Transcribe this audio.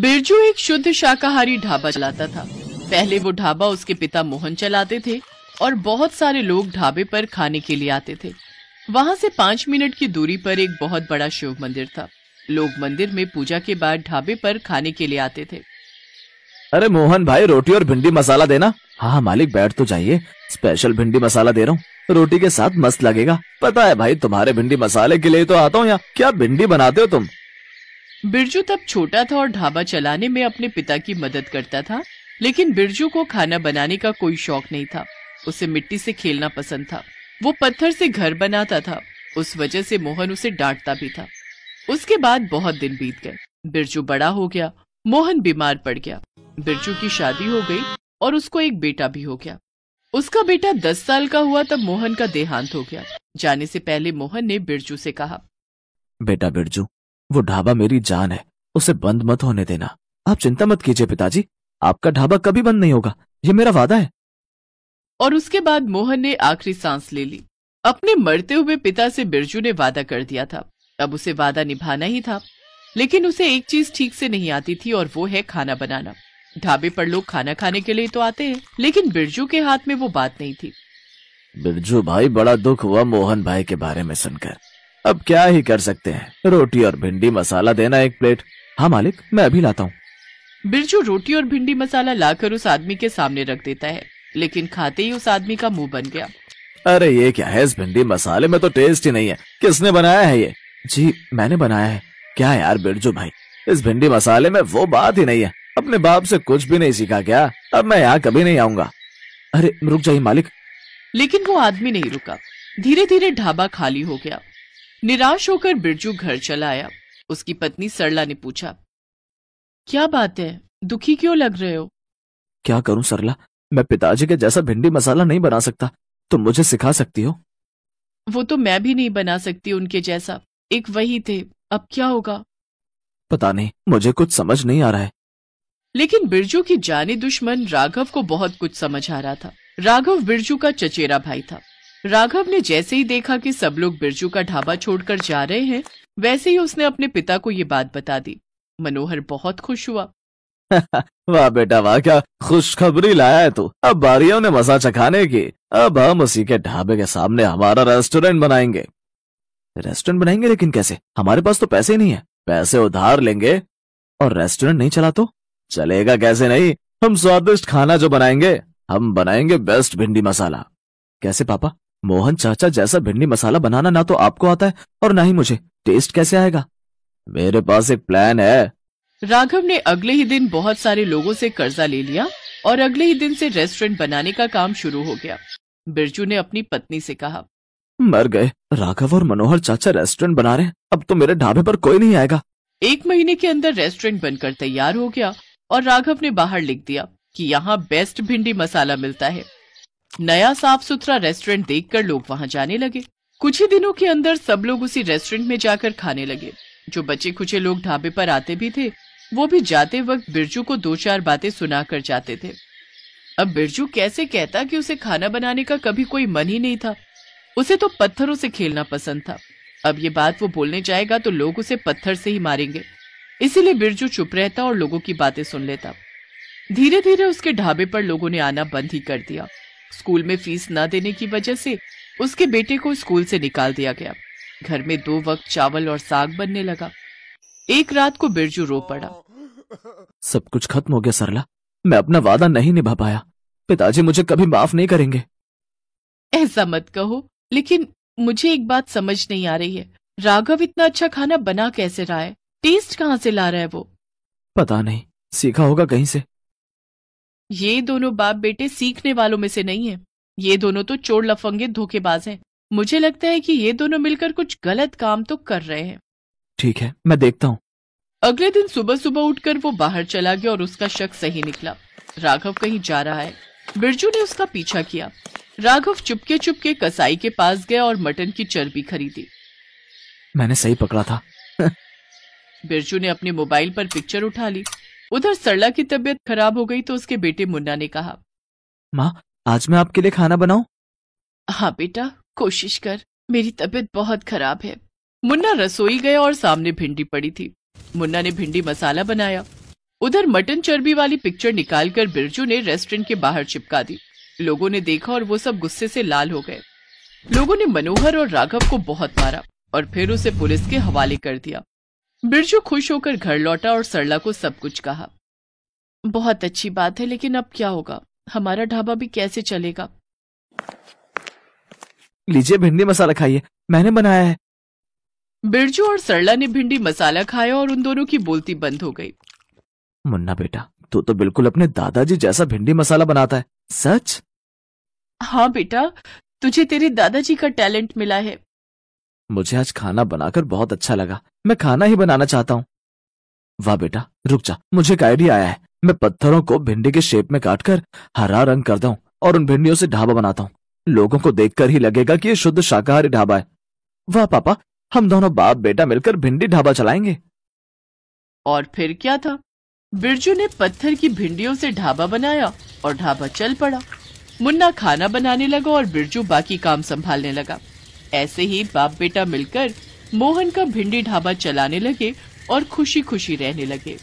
बिरजू एक शुद्ध शाकाहारी ढाबा चलाता था पहले वो ढाबा उसके पिता मोहन चलाते थे और बहुत सारे लोग ढाबे पर खाने के लिए आते थे वहाँ से पांच मिनट की दूरी पर एक बहुत बड़ा शिव मंदिर था लोग मंदिर में पूजा के बाद ढाबे पर खाने के लिए आते थे अरे मोहन भाई रोटी और भिंडी मसाला देना हाँ, हाँ मालिक बैठ तो जाइए स्पेशल भिंडी मसाला दे रहा हूँ रोटी के साथ मस्त लगेगा पता है भाई तुम्हारे भिंडी मसाले के लिए तो आता हूँ यहाँ क्या भिंडी बनाते हो तुम बिरजू तब छोटा था और ढाबा चलाने में अपने पिता की मदद करता था लेकिन बिरजू को खाना बनाने का कोई शौक नहीं था उसे मिट्टी से खेलना पसंद था वो पत्थर से घर बनाता था उस वजह से मोहन उसे डांटता भी था उसके बाद बहुत दिन बीत गए बिरजू बड़ा हो गया मोहन बीमार पड़ गया बिरजू की शादी हो गई और उसको एक बेटा भी हो गया उसका बेटा दस साल का हुआ तब मोहन का देहांत हो गया जाने से पहले मोहन ने बिरजू से कहा बेटा बिरजू वो ढाबा मेरी जान है उसे बंद मत होने देना आप चिंता मत कीजिए पिताजी आपका ढाबा कभी बंद नहीं होगा ये मेरा वादा है और उसके बाद मोहन ने आखिरी सांस ले ली अपने मरते हुए पिता से बिरजू ने वादा कर दिया था अब उसे वादा निभाना ही था लेकिन उसे एक चीज ठीक से नहीं आती थी और वो है खाना बनाना ढाबे पर लोग खाना खाने के लिए तो आते हैं लेकिन बिरजू के हाथ में वो बात नहीं थी बिरजू भाई बड़ा दुख हुआ मोहन भाई के बारे में सुनकर अब क्या ही कर सकते हैं रोटी और भिंडी मसाला देना एक प्लेट हाँ मालिक मैं अभी लाता हूँ बिरजू रोटी और भिंडी मसाला लाकर उस आदमी के सामने रख देता है लेकिन खाते ही उस आदमी का मुंह बन गया अरे ये क्या है इस भिंडी मसाले में तो टेस्ट ही नहीं है किसने बनाया है ये जी मैंने बनाया है क्या यार बिरजू भाई इस भिंडी मसाले में वो बात ही नहीं है अपने बाप से कुछ भी नहीं सीखा क्या अब मैं यहाँ कभी नहीं आऊंगा अरे रुक जाइए मालिक लेकिन वो आदमी नहीं रुका धीरे धीरे ढाबा खाली हो गया निराश होकर बिरजू घर चला आया उसकी पत्नी सरला ने पूछा क्या बात है दुखी क्यों लग रहे हो क्या करूं सरला मैं पिताजी के जैसा भिंडी मसाला नहीं बना सकता तुम तो मुझे सिखा सकती हो वो तो मैं भी नहीं बना सकती उनके जैसा एक वही थे अब क्या होगा पता नहीं मुझे कुछ समझ नहीं आ रहा है लेकिन बिरजू की जाने दुश्मन राघव को बहुत कुछ समझ आ रहा था राघव बिरजू का चचेरा भाई था राघव ने जैसे ही देखा कि सब लोग बिरजू का ढाबा छोड़कर जा रहे हैं वैसे ही उसने अपने पिता को ये बात बता दी मनोहर बहुत खुश हुआ वाह बेटा वाह क्या खुशखबरी लाया है तू अब बारियों ने मजा चखाने की अब हम उसी के ढाबे के सामने हमारा रेस्टोरेंट बनाएंगे रेस्टोरेंट बनाएंगे लेकिन कैसे हमारे पास तो पैसे नहीं है पैसे उधार लेंगे और रेस्टोरेंट नहीं चला तो चलेगा कैसे नहीं हम स्वादिष्ट खाना जो बनाएंगे हम बनाएंगे बेस्ट भिंडी मसाला कैसे पापा मोहन चाचा जैसा भिंडी मसाला बनाना ना तो आपको आता है और ना ही मुझे टेस्ट कैसे आएगा मेरे पास एक प्लान है राघव ने अगले ही दिन बहुत सारे लोगों से कर्जा ले लिया और अगले ही दिन से रेस्टोरेंट बनाने का काम शुरू हो गया बिरजू ने अपनी पत्नी से कहा मर गए राघव और मनोहर चाचा रेस्टोरेंट बना रहे अब तो मेरे ढाबे पर कोई नहीं आएगा एक महीने के अंदर रेस्टोरेंट बनकर तैयार हो गया और राघव ने बाहर लिख दिया कि यहाँ बेस्ट भिंडी मसाला मिलता है नया साफ सुथरा रेस्टोरेंट देखकर लोग वहां जाने लगे कुछ ही दिनों के अंदर सब लोग उसी रेस्टोरेंट में जाकर खाने लगे जो बचे खुचे लोग ढाबे पर आते भी थे वो भी जाते वक्त बिरजू को दो चार बातें सुना कर जाते थे अब बिरजू कैसे कहता कि उसे खाना बनाने का कभी कोई मन ही नहीं था उसे तो पत्थरों से खेलना पसंद था अब ये बात वो बोलने जाएगा तो लोग उसे पत्थर से ही मारेंगे इसीलिए बिरजू चुप रहता और लोगों की बातें सुन लेता धीरे धीरे उसके ढाबे पर लोगों ने आना बंद ही कर दिया स्कूल में फीस न देने की वजह से उसके बेटे को स्कूल से निकाल दिया गया घर में दो वक्त चावल और साग बनने लगा एक रात को बिरजू रो पड़ा सब कुछ खत्म हो गया सरला मैं अपना वादा नहीं निभा पाया पिताजी मुझे कभी माफ नहीं करेंगे ऐसा मत कहो लेकिन मुझे एक बात समझ नहीं आ रही है राघव इतना अच्छा खाना बना कैसे रहा है टेस्ट कहाँ से ला रहा है वो पता नहीं सीखा होगा कहीं से ये दोनों बाप बेटे सीखने वालों में से नहीं है ये दोनों तो चोर लफंगे धोखेबाज हैं मुझे लगता है कि ये दोनों मिलकर कुछ गलत काम तो कर रहे हैं ठीक है मैं देखता हूँ अगले दिन सुबह सुबह उठकर वो बाहर चला गया और उसका शक सही निकला राघव कहीं जा रहा है बिरजू ने उसका पीछा किया राघव चुपके चुपके कसाई के पास गया और मटन की चर्बी खरीदी मैंने सही पकड़ा था बिरजू ने अपने मोबाइल पर पिक्चर उठा ली उधर सरला की तबीयत खराब हो गई तो उसके बेटे मुन्ना ने कहा माँ आज मैं आपके लिए खाना बनाऊ हाँ बेटा कोशिश कर मेरी तबीयत बहुत खराब है मुन्ना रसोई गया और सामने भिंडी पड़ी थी मुन्ना ने भिंडी मसाला बनाया उधर मटन चर्बी वाली पिक्चर निकालकर बिरजू ने रेस्टोरेंट के बाहर चिपका दी लोगों ने देखा और वो सब गुस्से से लाल हो गए लोगों ने मनोहर और राघव को बहुत मारा और फिर उसे पुलिस के हवाले कर दिया बिरजू खुश होकर घर लौटा और सरला को सब कुछ कहा बहुत अच्छी बात है लेकिन अब क्या होगा हमारा ढाबा भी कैसे चलेगा लीजिए भिंडी मसाला खाइए मैंने बनाया है बिरजू और सरला ने भिंडी मसाला खाया और उन दोनों की बोलती बंद हो गई मुन्ना बेटा तू तो बिल्कुल अपने दादाजी जैसा भिंडी मसाला बनाता है सच हाँ बेटा तुझे तेरे दादाजी का टैलेंट मिला है मुझे आज खाना बनाकर बहुत अच्छा लगा मैं खाना ही बनाना चाहता हूँ वाह बेटा रुक जा मुझे एक आइडिया आया है मैं पत्थरों को भिंडी के शेप में काटकर हरा रंग कर दूं और उन भिंडियों से ढाबा बनाता हूँ लोगों को देखकर ही लगेगा कि ये शुद्ध शाकाहारी ढाबा है वाह पापा हम दोनों बाप बेटा मिलकर भिंडी ढाबा चलाएंगे और फिर क्या था बिरजू ने पत्थर की भिंडियों से ढाबा बनाया और ढाबा चल पड़ा मुन्ना खाना बनाने लगा और बिरजू बाकी काम संभालने लगा ऐसे ही बाप बेटा मिलकर मोहन का भिंडी ढाबा चलाने लगे और खुशी खुशी रहने लगे